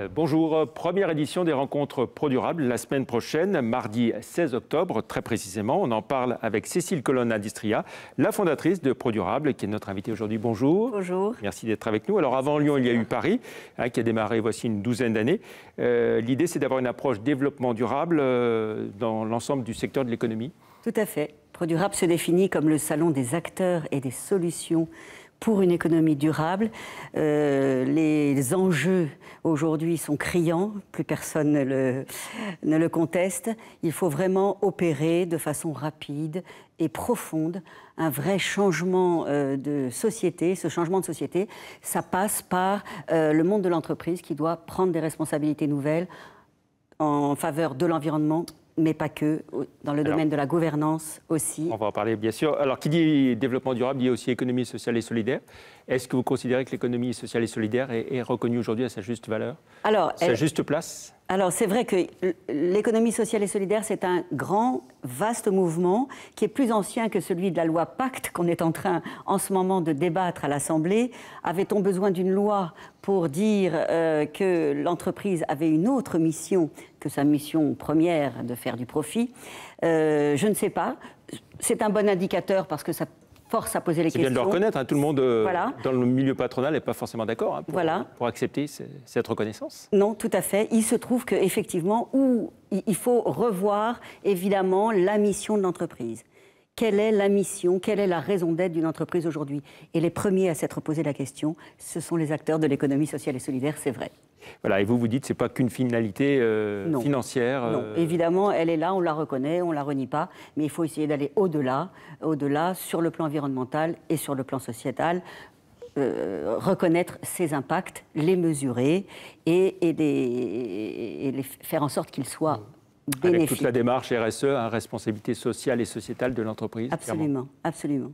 Euh, bonjour, première édition des rencontres ProDurable la semaine prochaine, mardi 16 octobre, très précisément. On en parle avec Cécile Colonna Industria, la fondatrice de ProDurable, qui est notre invitée aujourd'hui. Bonjour. Bonjour. Merci d'être avec nous. Alors avant Lyon, il y a eu Paris, hein, qui a démarré voici une douzaine d'années. Euh, l'idée, c'est d'avoir une approche développement durable euh, dans l'ensemble du secteur de l'économie. Tout à fait. ProDurable se définit comme le salon des acteurs et des solutions pour une économie durable. Euh, les enjeux aujourd'hui sont criants, plus personne ne le, conteste. Il faut vraiment opérer de façon rapide et profonde un vrai changement euh, de société. Ce changement de société, ça passe par euh, le monde de l'entreprise qui doit prendre des responsabilités nouvelles en faveur de l'environnement mais pas que, dans le domaine de la gouvernance aussi. On va en parler, bien sûr. Alors, qui dit développement durable, dit aussi économie sociale et solidaire. Est-ce que vous considérez que l'économie sociale et solidaire est, reconnue aujourd'hui à sa juste valeur Alors, Sa juste place alors c'est vrai que l'économie sociale et solidaire, c'est un grand, vaste mouvement qui est plus ancien que celui de la loi Pacte qu'on est en train en ce moment de débattre à l'Assemblée. Avait-on besoin d'une loi pour dire euh, que l'entreprise avait une autre mission que sa mission première de faire du profit. Euh, je ne sais pas. C'est un bon indicateur parce que ça force à poser les questions. C'est bien de le reconnaître. Hein. tout le monde euh, dans le milieu patronal n'est pas forcément d'accord hein, pour, euh, pour, accepter cette reconnaissance. Non, tout à fait. Il se trouve qu'effectivement, où il faut revoir évidemment la mission de l'entreprise. Quelle est la mission, quelle est la raison d'être d'une entreprise aujourd'hui Et les premiers à s'être posé la question, ce sont les acteurs de l'économie sociale et solidaire, c'est vrai. Voilà, et vous vous dites, c'est pas qu'une finalité euh, financière. Non, euh, évidemment, elle est là, on la reconnaît, on la renie pas, mais il faut essayer d'aller au-delà, au-delà sur le plan environnemental et sur le plan sociétal. Euh, reconnaître ces impacts, les mesurer et, faire en sorte qu'ils soient bénéfiques. Avec toute la démarche RSE, hein, responsabilité sociale et sociétale de l'entreprise. Absolument, absolument.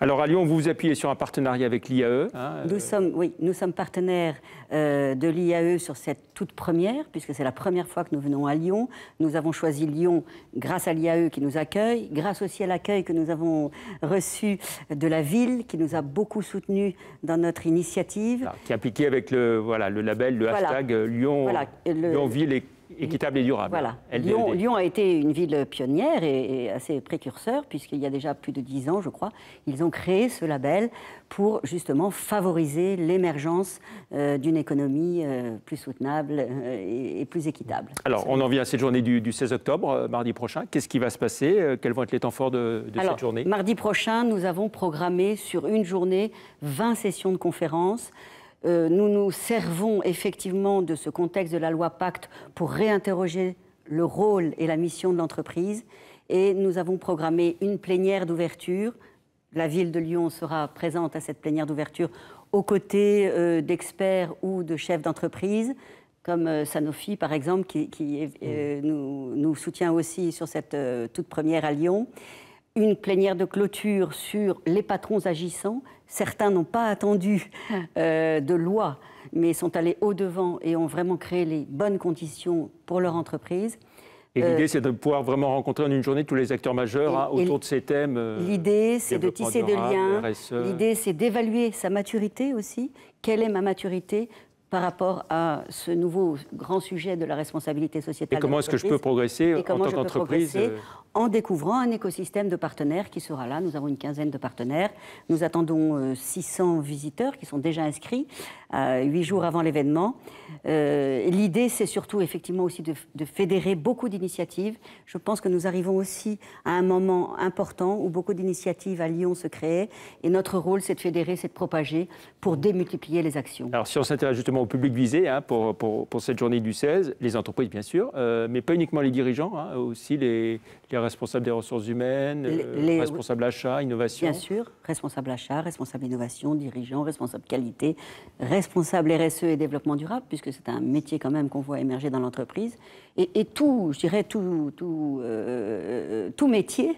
Alors à Lyon, vous vous appuyez sur un partenariat avec l'IAE. Hein, nous euh, sommes, oui, nous sommes partenaires euh, de l'IAE sur cette toute première, puisque c'est la première fois que nous venons à Lyon. Nous avons choisi Lyon grâce à l'IAE qui nous accueille, grâce aussi à l'accueil que nous avons reçu de la ville, qui nous a beaucoup soutenus dans notre initiative. qui est appliqué avec le, voilà, le label, le hashtag euh, Lyon, Lyon Ville et équitable et durable. E Lyon, a été une ville pionnière et, assez précurseur, puisqu'il y a déjà plus de dix ans, je crois, ils ont créé ce label pour justement favoriser l'émergence euh, d'une économie euh, plus soutenable euh, et, plus équitable. Alors, on en vient à cette journée du, 16 octobre, mardi prochain. Qu'est-ce qui va se passer Quels vont être les temps forts de, cette journée Mardi prochain, nous avons programmé sur une journée 20 sessions de conférences. Euh, nous nous servons effectivement de ce contexte de la loi Pacte pour réinterroger le rôle et la mission de l'entreprise. Et nous avons programmé une plénière d'ouverture. La ville de Lyon sera présente à cette plénière d'ouverture aux côtés euh, d'experts ou de chefs d'entreprise, comme euh, Sanofi par exemple, qui, mmh. nous, nous, soutient aussi sur cette toute première à Lyon une plénière de clôture sur les patrons agissants. Certains n'ont pas attendu ah. euh, de loi, mais sont allés au-devant et ont vraiment créé les bonnes conditions pour leur entreprise. Et euh, l'idée, c'est de pouvoir vraiment rencontrer en une journée tous les acteurs majeurs hein, autour de ces thèmes. Euh, l'idée, c'est de tisser des liens. E. L'idée, c'est d'évaluer sa maturité aussi. Quelle est ma maturité par rapport à ce nouveau grand sujet de la responsabilité sociétale. Et comment est-ce que je peux progresser en tant qu'entreprise euh, En découvrant un écosystème de partenaires qui sera là. Nous avons une quinzaine de partenaires. Nous attendons 600 euh, visiteurs qui sont déjà inscrits euh, huit jours avant l'événement. L'idée, c'est surtout effectivement aussi de, de fédérer beaucoup d'initiatives. Je pense que nous arrivons aussi à un moment important où beaucoup d'initiatives à Lyon se créent. Et notre rôle, c'est de fédérer, c'est de propager pour démultiplier les actions. Alors si on s'intéresse justement au public visé hein, pour, pour, cette journée du 16, les entreprises bien sûr, euh, mais pas uniquement les dirigeants, hein, aussi les, responsables des ressources humaines, euh, responsables achats, innovation. Bien sûr, responsables achat, responsables innovation, dirigeants, responsables qualité, responsables RSE et développement durable, puisque c'est un métier quand même qu'on voit émerger dans l'entreprise. Et, tout, je dirais, tout, tout, euh, tout métier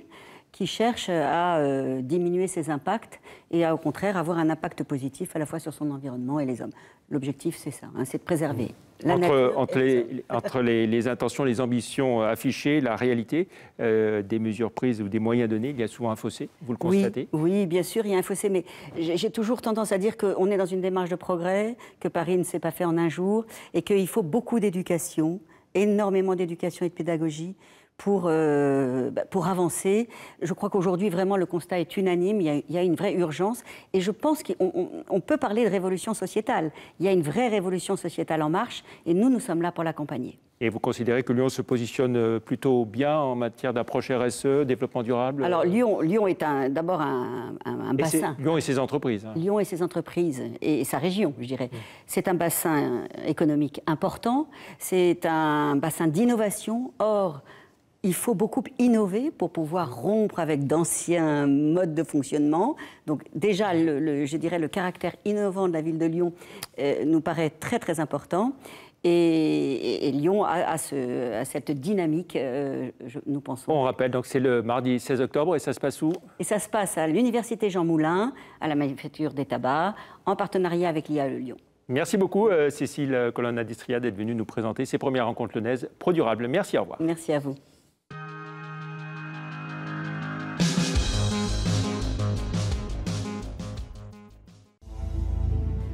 qui cherche à euh, diminuer ses impacts et à, au contraire, avoir un impact positif à la fois sur son environnement et les hommes. L'objectif, c'est ça, hein, c'est de préserver. entre, entre, les, entre les, intentions, les ambitions euh, affichées, la réalité, euh, des mesures prises ou des moyens donnés, il y a souvent un fossé, vous le constatez Oui, oui bien sûr, il y a un fossé, mais j'ai toujours tendance à dire qu'on est dans une démarche de progrès, que Paris ne s'est pas fait en un jour, et qu'il faut beaucoup d'éducation, énormément d'éducation et de pédagogie, pour, euh, bah, pour avancer. Je crois qu'aujourd'hui, vraiment, le constat est unanime. Il y, a, une vraie urgence. Et je pense qu'on peut parler de révolution sociétale. Il y a une vraie révolution sociétale en marche. Et nous, nous sommes là pour l'accompagner. Et vous considérez que Lyon se positionne euh, plutôt bien en matière d'approche RSE, développement durable euh? Alors Lyon, Lyon est d'abord un, bassin. Lyon et ses entreprises. Hein. Lyon et ses entreprises, et, sa région, je dirais. Mmh. C'est un bassin économique important, c'est un bassin d'innovation. Or, il faut beaucoup innover pour pouvoir rompre avec d'anciens modes de fonctionnement. Donc déjà, le, je dirais, le caractère innovant de la ville de Lyon euh, nous paraît très très important. Et, Lyon a, ce, cette dynamique, euh, nous pensons. On rappelle, donc c'est le mardi 16 octobre et ça se passe où Et ça se passe à l'Université Jean Moulin, à la Manufacture des Tabacs, en partenariat avec l'IAE Lyon. Merci beaucoup, euh, Cécile Colonna d'Istria, d'être venue nous présenter ces premières rencontres lyonnaises pro-durables. Merci, au revoir. Merci à vous.